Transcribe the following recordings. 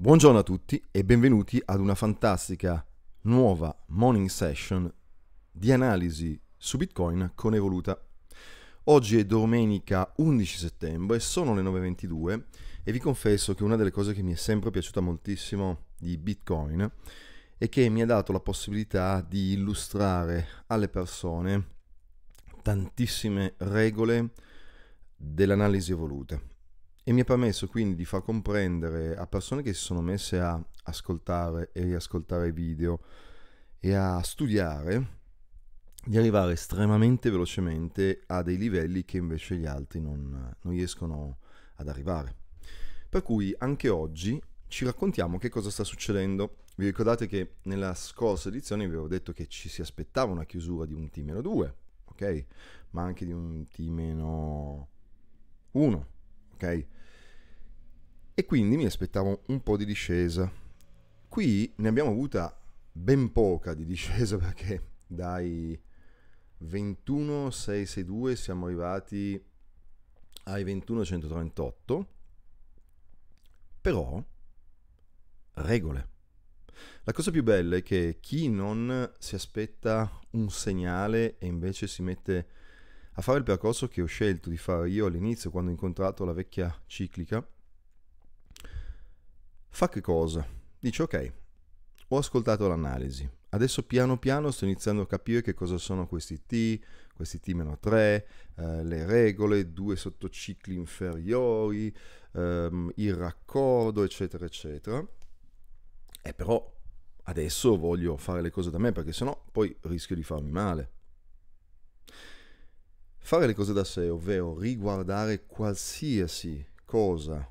Buongiorno a tutti e benvenuti ad una fantastica nuova morning session di analisi su Bitcoin con Evoluta. Oggi è domenica 11 settembre, sono le 9.22 e vi confesso che una delle cose che mi è sempre piaciuta moltissimo di Bitcoin è che mi ha dato la possibilità di illustrare alle persone tantissime regole dell'analisi evoluta e mi ha permesso quindi di far comprendere a persone che si sono messe a ascoltare e riascoltare video e a studiare di arrivare estremamente velocemente a dei livelli che invece gli altri non, non riescono ad arrivare. Per cui anche oggi ci raccontiamo che cosa sta succedendo. Vi ricordate che nella scorsa edizione vi avevo detto che ci si aspettava una chiusura di un T-2, ok? Ma anche di un T-1, ok? e quindi mi aspettavo un po' di discesa. Qui ne abbiamo avuta ben poca di discesa perché dai 21,662 siamo arrivati ai 21,138, però regole. La cosa più bella è che chi non si aspetta un segnale e invece si mette a fare il percorso che ho scelto di fare io all'inizio quando ho incontrato la vecchia ciclica, Fa che cosa? Dice ok, ho ascoltato l'analisi, adesso piano piano sto iniziando a capire che cosa sono questi T, questi T-3, eh, le regole, due sottocicli inferiori, ehm, il raccordo, eccetera, eccetera. E eh, però adesso voglio fare le cose da me perché sennò poi rischio di farmi male. Fare le cose da sé, ovvero riguardare qualsiasi cosa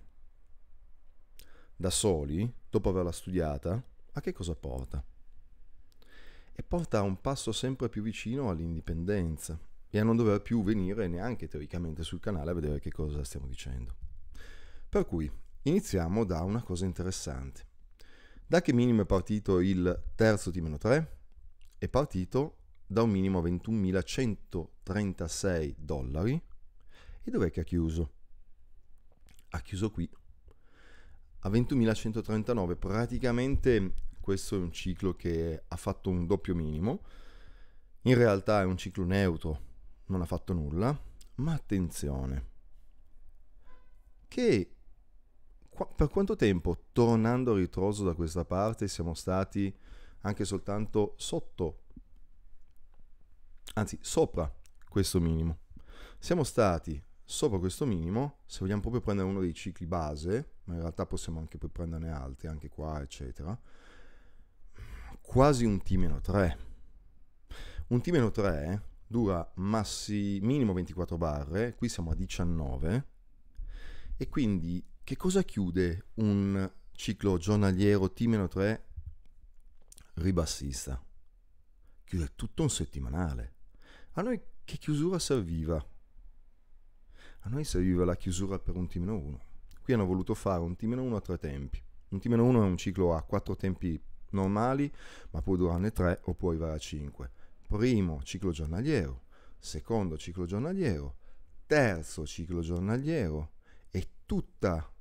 da soli, dopo averla studiata, a che cosa porta? E porta a un passo sempre più vicino all'indipendenza e a non dover più venire neanche teoricamente sul canale a vedere che cosa stiamo dicendo. Per cui iniziamo da una cosa interessante. Da che minimo è partito il terzo T-3? È partito da un minimo a 21.136 dollari. E dov'è che ha chiuso? Ha chiuso qui, a 20.139. Praticamente questo è un ciclo che ha fatto un doppio minimo. In realtà è un ciclo neutro, non ha fatto nulla. Ma attenzione, che qu- per quanto tempo, tornando a ritroso da questa parte, siamo stati anche soltanto sotto, anzi sopra questo minimo. Siamo stati Sopra questo minimo, se vogliamo proprio prendere uno dei cicli base, ma in realtà possiamo anche poi prenderne altri, anche qua, eccetera, quasi un T-3. Un T-3 dura massi, minimo 24 barre, qui siamo a 19, e quindi che cosa chiude un ciclo giornaliero T-3 ribassista? Chiude tutto un settimanale. A noi che chiusura serviva a noi serviva la chiusura per un t 1. Qui hanno voluto fare un t 1 a tre tempi. Un t 1 è un ciclo a quattro tempi normali, ma può durarne tre o può arrivare a cinque. Primo ciclo giornaliero, secondo ciclo giornaliero, terzo ciclo giornaliero e tutta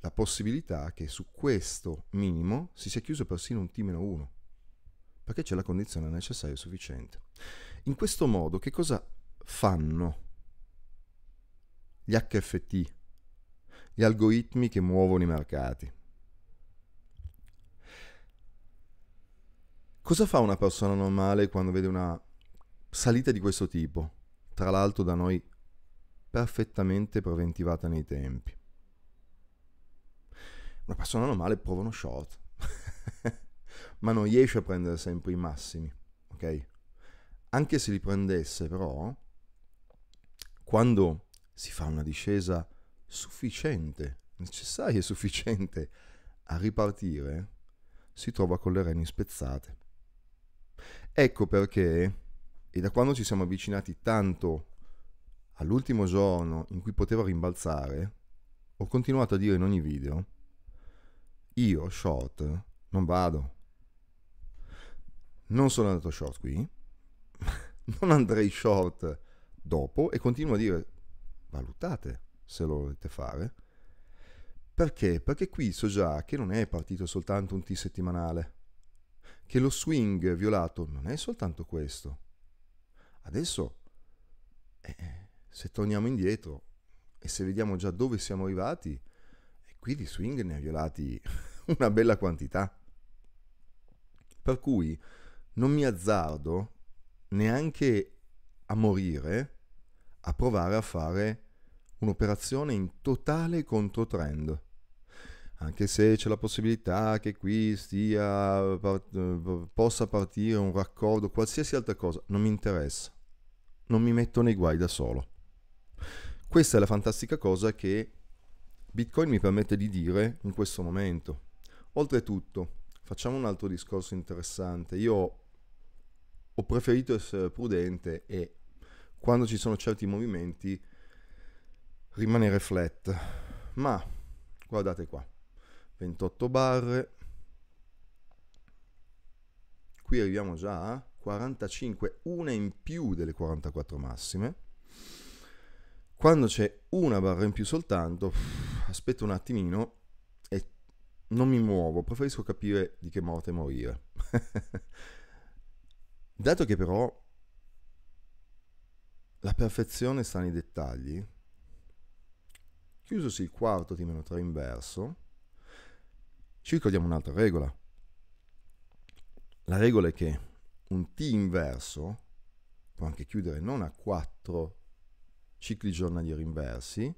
la possibilità che su questo minimo si sia chiuso persino un T-1 perché c'è la condizione necessaria e sufficiente. In questo modo che cosa fanno gli HFT, gli algoritmi che muovono i mercati. Cosa fa una persona normale quando vede una salita di questo tipo, tra l'altro da noi perfettamente preventivata nei tempi? Una persona normale prova uno short, ma non riesce a prendere sempre i massimi, ok? Anche se li prendesse però, quando si fa una discesa sufficiente, necessaria e sufficiente a ripartire, si trova con le reni spezzate. Ecco perché, e da quando ci siamo avvicinati tanto all'ultimo giorno in cui poteva rimbalzare, ho continuato a dire in ogni video, io short non vado. Non sono andato short qui, non andrei short dopo e continuo a dire valutate se lo volete fare. Perché? Perché qui so già che non è partito soltanto un T settimanale, che lo swing violato non è soltanto questo. Adesso, eh, se torniamo indietro e se vediamo già dove siamo arrivati, eh, qui di swing ne ha violati una bella quantità. Per cui non mi azzardo neanche a morire a provare a fare un'operazione in totale controtrend. Anche se c'è la possibilità che qui stia, part, possa partire un raccordo, qualsiasi altra cosa, non mi interessa. Non mi metto nei guai da solo. Questa è la fantastica cosa che Bitcoin mi permette di dire in questo momento. Oltretutto, facciamo un altro discorso interessante. Io ho preferito essere prudente e quando ci sono certi movimenti rimanere flat. Ma guardate qua, 28 barre. Qui arriviamo già a 45, una in più delle 44 massime. Quando c'è una barra in più soltanto, aspetto un attimino e non mi muovo, preferisco capire di che morte morire. Dato che però la perfezione sta nei dettagli, Chiusosi il quarto di meno 3 inverso, ci ricordiamo un'altra regola. La regola è che un t inverso può anche chiudere non a 4 cicli giornalieri inversi,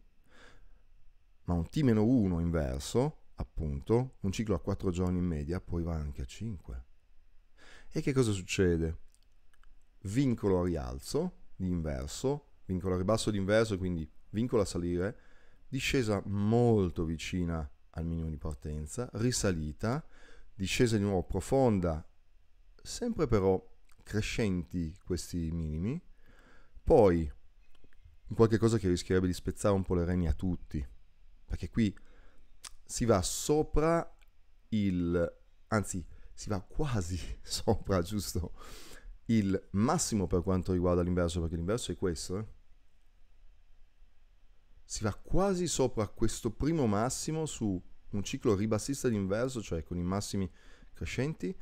ma un t meno 1 inverso, appunto, un ciclo a 4 giorni in media, poi va anche a 5. E che cosa succede? Vincolo a rialzo di inverso, vincolo a ribasso di inverso, quindi vincolo a salire, discesa molto vicina al minimo di partenza, risalita, discesa di nuovo profonda, sempre però crescenti questi minimi, poi qualche cosa che rischierebbe di spezzare un po' le reni a tutti, perché qui si va sopra il, anzi si va quasi sopra, giusto? Il massimo per quanto riguarda l'inverso, perché l'inverso è questo, eh? si va quasi sopra questo primo massimo su un ciclo ribassista d'inverso, cioè con i massimi crescenti,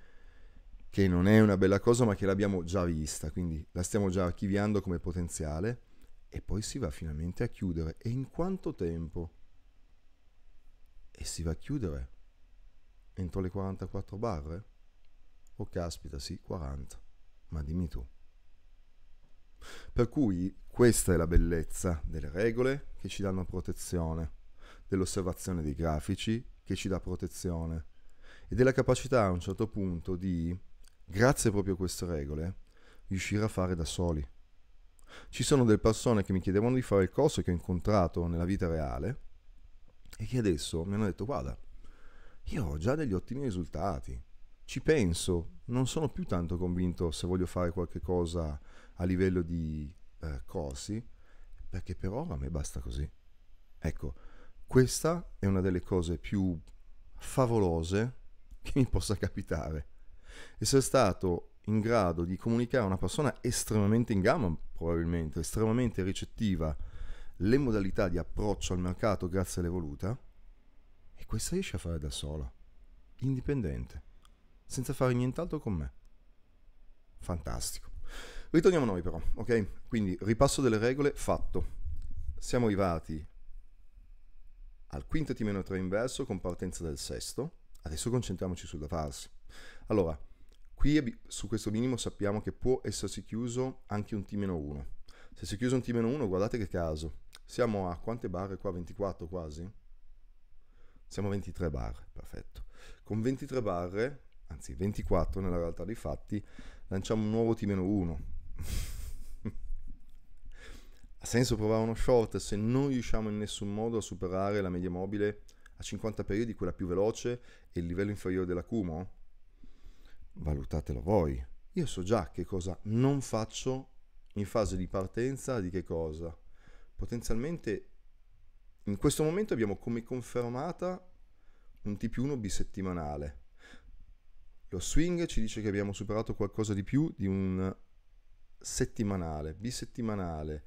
che non è una bella cosa ma che l'abbiamo già vista, quindi la stiamo già archiviando come potenziale e poi si va finalmente a chiudere. E in quanto tempo? E si va a chiudere entro le 44 barre? Oh caspita, sì, 40. Ma dimmi tu. Per cui questa è la bellezza delle regole che ci danno protezione, dell'osservazione dei grafici che ci dà protezione e della capacità a un certo punto di, grazie proprio a queste regole, riuscire a fare da soli. Ci sono delle persone che mi chiedevano di fare il corso che ho incontrato nella vita reale e che adesso mi hanno detto guarda, io ho già degli ottimi risultati, ci penso, non sono più tanto convinto se voglio fare qualche cosa a livello di eh, corsi, perché per ora a me basta così. Ecco, questa è una delle cose più favolose che mi possa capitare. Essere stato in grado di comunicare a una persona estremamente in gamma, probabilmente, estremamente ricettiva, le modalità di approccio al mercato grazie all'evoluta, e questa riesce a fare da sola, indipendente, senza fare nient'altro con me. Fantastico. Ritorniamo noi però, ok? Quindi ripasso delle regole fatto. Siamo arrivati al quinto T 3 inverso con partenza del sesto. Adesso concentriamoci sul da farsi. Allora, qui su questo minimo sappiamo che può essersi chiuso anche un T 1. Se si è chiuso un T 1, guardate che caso. Siamo a quante barre qua? 24 quasi? Siamo a 23 barre, perfetto. Con 23 barre, anzi 24 nella realtà dei fatti, lanciamo un nuovo T 1 ha senso provare uno short se non riusciamo in nessun modo a superare la media mobile a 50 periodi, quella più veloce e il livello inferiore dell'acumo? Valutatelo voi. Io so già che cosa non faccio in fase di partenza di che cosa. Potenzialmente in questo momento abbiamo come confermata un TP1 bisettimanale. Lo swing ci dice che abbiamo superato qualcosa di più di un settimanale, bisettimanale.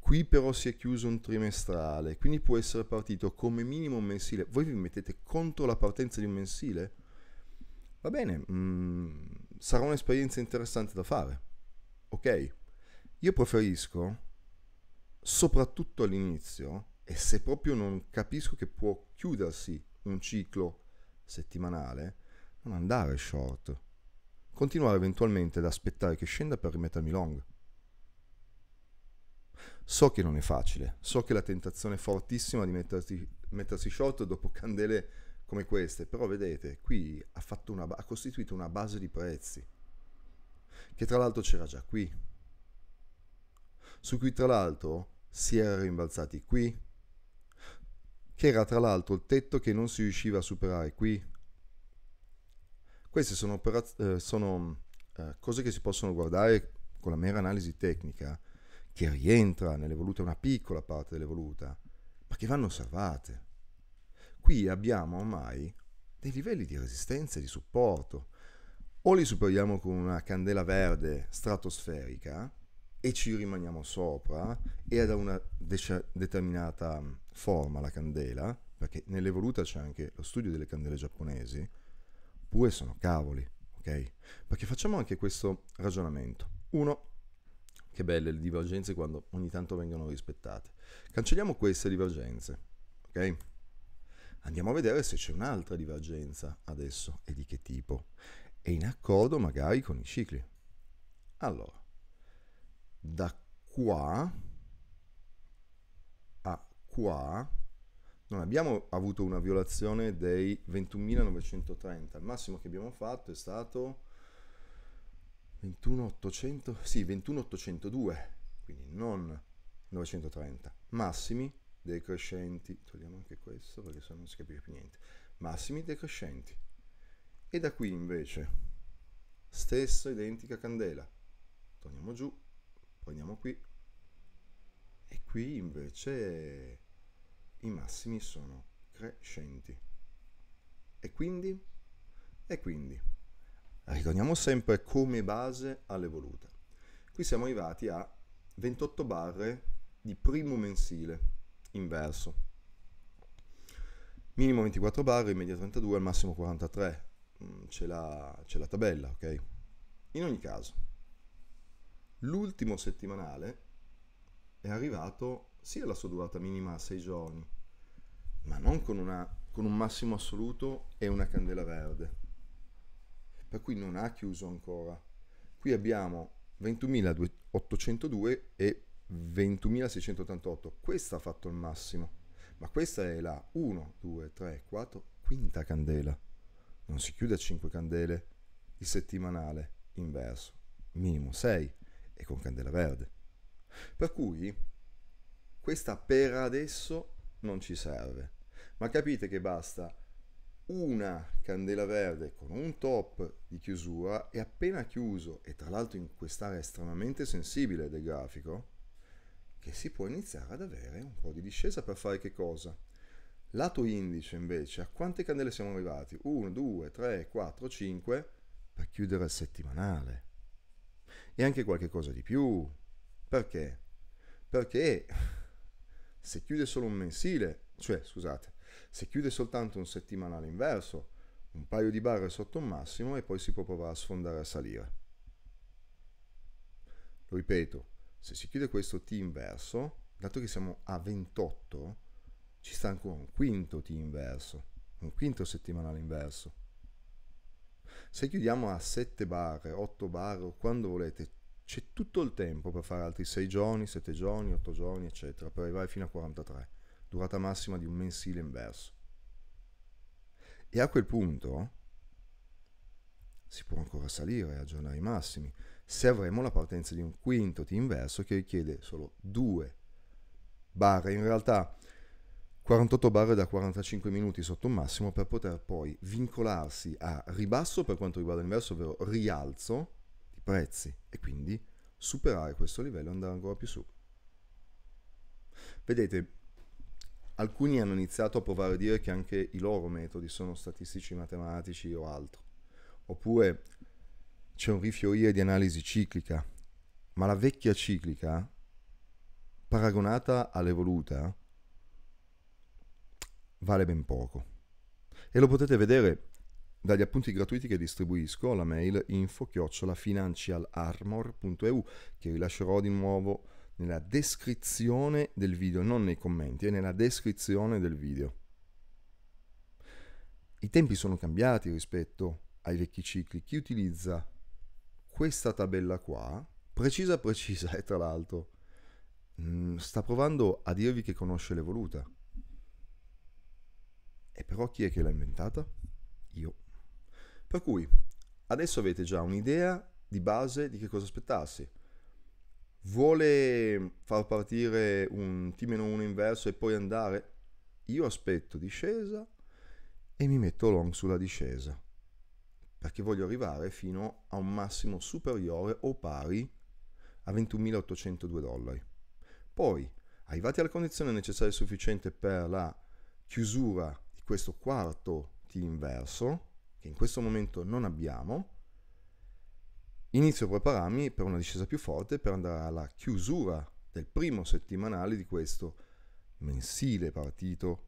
Qui però si è chiuso un trimestrale, quindi può essere partito come minimo un mensile. Voi vi mettete contro la partenza di un mensile? Va bene, mh, mm, sarà un'esperienza interessante da fare. Ok? Io preferisco, soprattutto all'inizio, e se proprio non capisco che può chiudersi un ciclo settimanale, non andare short continuare eventualmente ad aspettare che scenda per rimettermi long. So che non è facile, so che la tentazione è fortissima di mettersi, mettersi short dopo candele come queste, però vedete, qui ha, una, ha costituito una base di prezzi, che tra l'altro c'era già qui, su cui tra l'altro si era rimbalzati qui, che era tra l'altro il tetto che non si riusciva a superare qui, queste sono, operaz- eh, sono eh, cose che si possono guardare con la mera analisi tecnica, che rientra nell'evoluta, una piccola parte dell'evoluta, ma che vanno osservate. Qui abbiamo ormai dei livelli di resistenza e di supporto. O li superiamo con una candela verde stratosferica e ci rimaniamo sopra e ha una de- determinata forma la candela, perché nell'evoluta c'è anche lo studio delle candele giapponesi, oppure sono cavoli, ok? Perché facciamo anche questo ragionamento. Uno, che belle le divergenze quando ogni tanto vengono rispettate. Cancelliamo queste divergenze, ok? Andiamo a vedere se c'è un'altra divergenza adesso e di che tipo. E in accordo magari con i cicli. Allora, da qua a qua non abbiamo avuto una violazione dei 21.930, il massimo che abbiamo fatto è stato 21.800, sì, 21.802, quindi non 930, massimi decrescenti, togliamo anche questo perché sennò non si capisce più niente, massimi decrescenti. E da qui invece, stessa identica candela, torniamo giù, poi andiamo qui, e qui invece i massimi sono crescenti. E quindi? E quindi? Ritorniamo sempre come base alle volute. Qui siamo arrivati a 28 barre di primo mensile inverso. Minimo 24 barre, media 32, al massimo 43. Mm, c'è la, c'è la tabella, ok? In ogni caso, l'ultimo settimanale è arrivato sia la sua durata minima a 6 giorni, ma non con, una, con un massimo assoluto e una candela verde. Per cui non ha chiuso ancora. Qui abbiamo 21.802 e 21.688. Questa ha fatto il massimo, ma questa è la 1, 2, 3, 4, quinta candela. Non si chiude a 5 candele il settimanale inverso, minimo 6 e con candela verde. Per cui questa per adesso non ci serve, ma capite che basta una candela verde con un top di chiusura e appena chiuso, e tra l'altro in quest'area estremamente sensibile del grafico, che si può iniziare ad avere un po' di discesa per fare che cosa? Lato indice invece, a quante candele siamo arrivati? 1, 2, 3, 4, 5 per chiudere il settimanale. E anche qualche cosa di più. Perché? Perché se chiude solo un mensile, cioè scusate, se chiude soltanto un settimanale inverso, un paio di barre sotto un massimo e poi si può provare a sfondare a salire. Lo ripeto, se si chiude questo T inverso, dato che siamo a 28, ci sta ancora un quinto T inverso, un quinto settimanale inverso. Se chiudiamo a 7 barre, 8 barre, quando volete, c'è tutto il tempo per fare altri 6 giorni, 7 giorni, 8 giorni, eccetera, per arrivare fino a 43, durata massima di un mensile inverso. E a quel punto si può ancora salire a aggiornare massimi, se avremo la partenza di un quinto T inverso che richiede solo 2 barre, in realtà 48 barre da 45 minuti sotto un massimo per poter poi vincolarsi a ribasso per quanto riguarda l'inverso, ovvero rialzo, prezzi e quindi superare questo livello e andare ancora più su. Vedete, alcuni hanno iniziato a provare a dire che anche i loro metodi sono statistici, matematici o altro. Oppure c'è un rifiorire di analisi ciclica, ma la vecchia ciclica, paragonata all'evoluta, vale ben poco. E lo potete vedere dagli appunti gratuiti che distribuisco alla mail info-financialarmor.eu che rilascerò di nuovo nella descrizione del video, non nei commenti, è eh, nella descrizione del video. I tempi sono cambiati rispetto ai vecchi cicli. Chi utilizza questa tabella qua, precisa precisa e eh, tra l'altro, mm, sta provando a dirvi che conosce l'evoluta. E però chi è che l'ha inventata? Io. Per cui adesso avete già un'idea di base di che cosa aspettarsi. Vuole far partire un T-1 inverso e poi andare? Io aspetto discesa e mi metto long sulla discesa perché voglio arrivare fino a un massimo superiore o pari a 21.802 dollari. Poi, arrivati alla condizione necessaria e sufficiente per la chiusura di questo quarto T inverso, che in questo momento non abbiamo, inizio a prepararmi per una discesa più forte per andare alla chiusura del primo settimanale di questo mensile partito.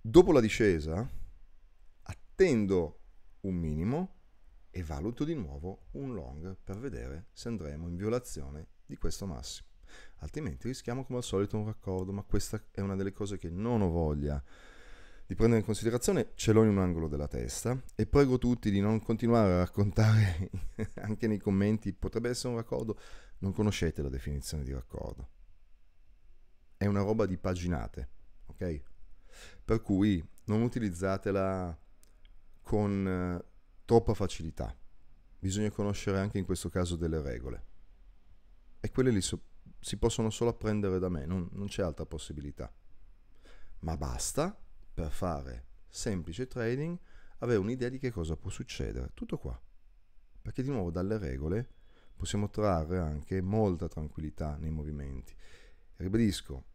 Dopo la discesa attendo un minimo e valuto di nuovo un long per vedere se andremo in violazione di questo massimo. Altrimenti rischiamo come al solito un raccordo, ma questa è una delle cose che non ho voglia di prendere in considerazione ce l'ho in un angolo della testa e prego tutti di non continuare a raccontare anche nei commenti, potrebbe essere un raccordo, non conoscete la definizione di raccordo. È una roba di paginate, ok? Per cui non utilizzatela con eh, troppa facilità. Bisogna conoscere anche in questo caso delle regole. E quelle lì so- si possono solo apprendere da me, non, non c'è altra possibilità. Ma basta per fare semplice trading avere un'idea di che cosa può succedere. Tutto qua. Perché di nuovo dalle regole possiamo trarre anche molta tranquillità nei movimenti. Ribadisco,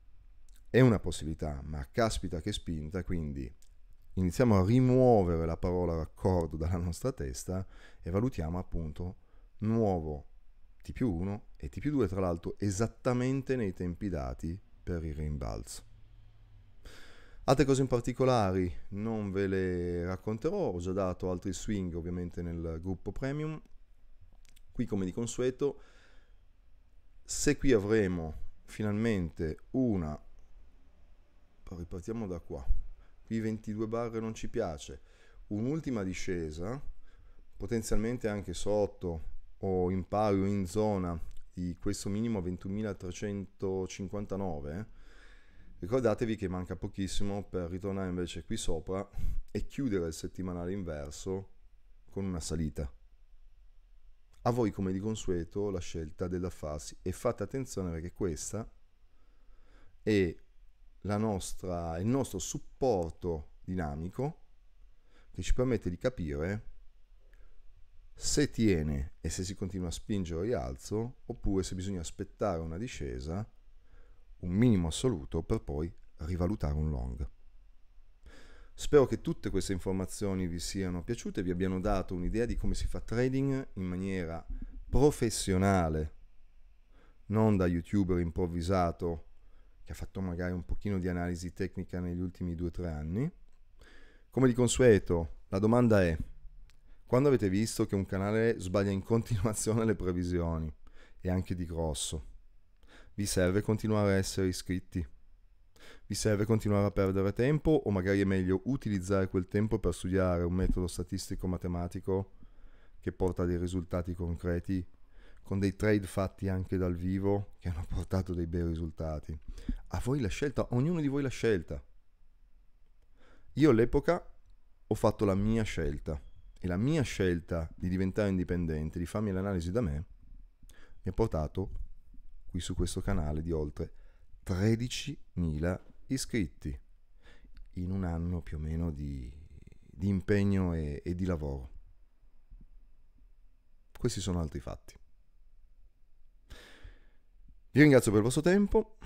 è una possibilità, ma caspita che spinta, quindi iniziamo a rimuovere la parola raccordo dalla nostra testa e valutiamo appunto nuovo T più 1 e T più 2, tra l'altro esattamente nei tempi dati per il rimbalzo. Altre cose in particolare non ve le racconterò, ho già dato altri swing ovviamente nel gruppo premium. Qui come di consueto, se qui avremo finalmente una... Ripartiamo da qua. Qui 22 barre non ci piace. Un'ultima discesa, potenzialmente anche sotto o in pari o in zona di questo minimo 21.359 Ricordatevi che manca pochissimo per ritornare invece qui sopra e chiudere il settimanale inverso con una salita. A voi come di consueto la scelta del da farsi e fate attenzione perché questa è nostra, il nostro supporto dinamico che ci permette di capire se tiene e se si continua a spingere o rialzo oppure se bisogna aspettare una discesa un minimo assoluto per poi rivalutare un long. Spero che tutte queste informazioni vi siano piaciute, vi abbiano dato un'idea di come si fa trading in maniera professionale, non da youtuber improvvisato che ha fatto magari un pochino di analisi tecnica negli ultimi 2-3 anni. Come di consueto, la domanda è, quando avete visto che un canale sbaglia in continuazione le previsioni, e anche di grosso? Vi serve continuare a essere iscritti? Vi serve continuare a perdere tempo o magari è meglio utilizzare quel tempo per studiare un metodo statistico-matematico che porta dei risultati concreti, con dei trade fatti anche dal vivo che hanno portato dei bei risultati? A voi la scelta, ognuno di voi la scelta. Io all'epoca ho fatto la mia scelta e la mia scelta di diventare indipendente, di farmi l'analisi da me, mi ha portato qui su questo canale di oltre 13.000 iscritti in un anno più o meno di, di impegno e, e di lavoro. Questi sono altri fatti. Vi ringrazio per il vostro tempo,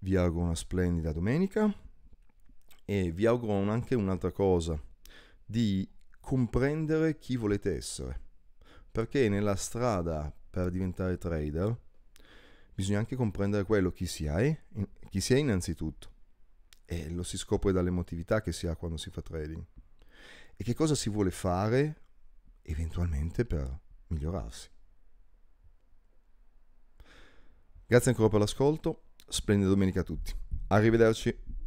vi auguro una splendida domenica e vi auguro anche un'altra cosa, di comprendere chi volete essere, perché nella strada per diventare trader bisogna anche comprendere quello chi si, è, chi si è innanzitutto. E lo si scopre dall'emotività che si ha quando si fa trading. E che cosa si vuole fare eventualmente per migliorarsi. Grazie ancora per l'ascolto, splendida domenica a tutti. Arrivederci.